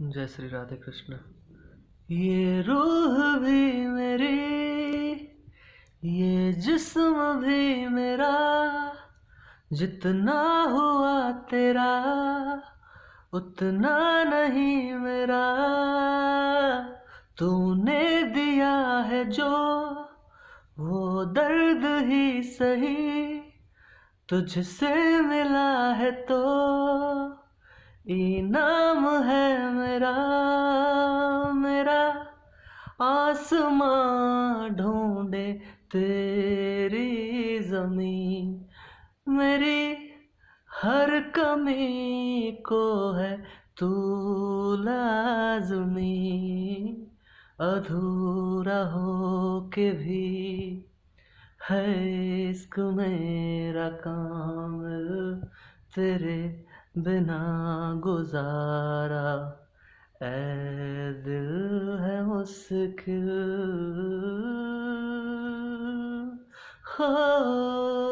जय श्री राधे कृष्ण ये रूह भी मेरी ये जिस्म भी मेरा जितना हुआ तेरा उतना नहीं मेरा तूने दिया है जो वो दर्द ही सही तुझसे मिला है तो इनाम है मेरा मेरा आसमां ढूंढे तेरी जमीन मेरी हर कमी को है तू लाजमी अधूरा हो के भी है इश्क मेरा काम तेरे बिना गुजारा ए दिल है मुश्किल हो हाँ।